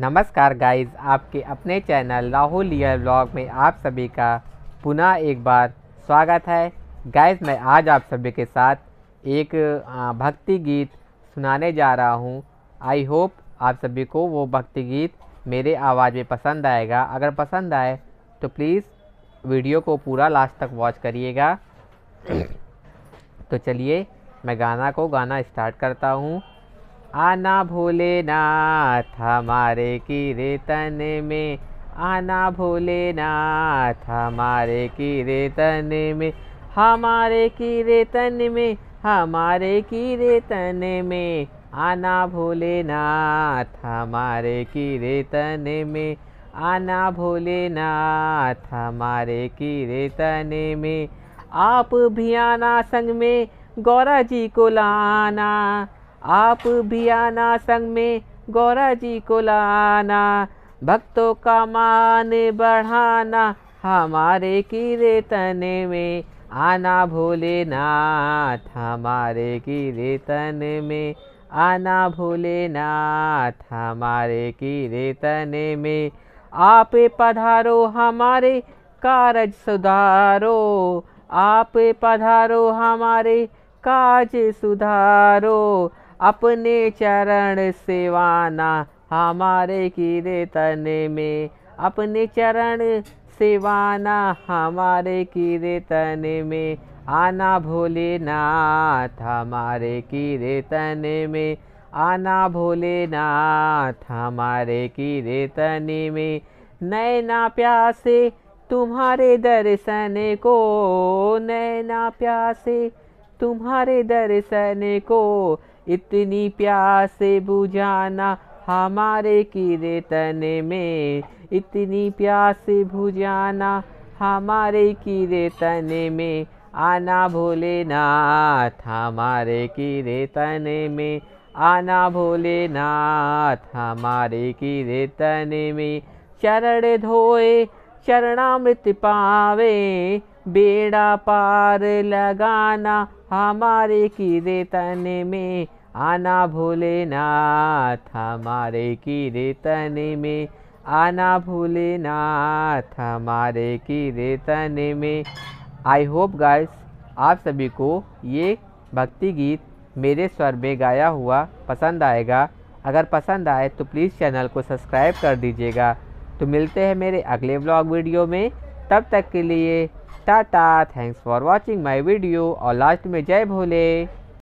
नमस्कार गाइस आपके अपने चैनल लियर ब्लॉग में आप सभी का पुनः एक बार स्वागत है गाइस मैं आज आप सभी के साथ एक भक्ति गीत सुनाने जा रहा हूं आई होप आप सभी को वो भक्ति गीत मेरे आवाज़ में पसंद आएगा अगर पसंद आए तो प्लीज़ वीडियो को पूरा लास्ट तक वॉच करिएगा तो चलिए मैं गाना को गाना स्टार्ट करता हूँ आना भोलेनाथ हमारे कीर्तन में आना भोलेनाथ हमारे कीर्तन में हमारे कीर्तन में हमारे कीर्तन में आना भोलेनाथ हमारे कीर्तन में आना भोलेनाथ हमारे कीर्तन में आप भी आना संग में गौरा जी को लाना आप भी आना संग में गौरा जी को लाना भक्तों का मान बढ़ाना हमारे कीरे तने में आना भोलेनाथ हमारे कीरे में आना भोलेनाथ हमारे कीरे में आप पधारो हमारे कारज सुधारो आप पधारो हमारे काज सुधारो अपने चरण सेवाना हमारे कीरे में अपने चरण सेवाना हमारे कीरे में आना भोलेनाथ हमारे कीरे में आना भोलेनाथ हमारे कीरे तने में नैना प्यासे तुम्हारे दर्शन को नैना प्यासे तुम्हारे दर्शन को इतनी से बुझाना हमारे कीरे तने में इतनी से बुझाना हमारे कीरे तने में आना भोलेनाथ हमारे कीरे तने में आना भोलेनाथ हमारे कीरे तने में चरण धोए चरणामृत पावे बेड़ा पार लगाना हमारे कीरे तन में आना नाथ हमारे कीर्तन में आना नाथ हमारे कीर्तन में आई होप गाइस आप सभी को ये भक्ति गीत मेरे स्वर में गाया हुआ पसंद आएगा अगर पसंद आए तो प्लीज़ चैनल को सब्सक्राइब कर दीजिएगा तो मिलते हैं मेरे अगले ब्लॉग वीडियो में तब तक के लिए tata thanks for watching my video और लास्ट में जय भोले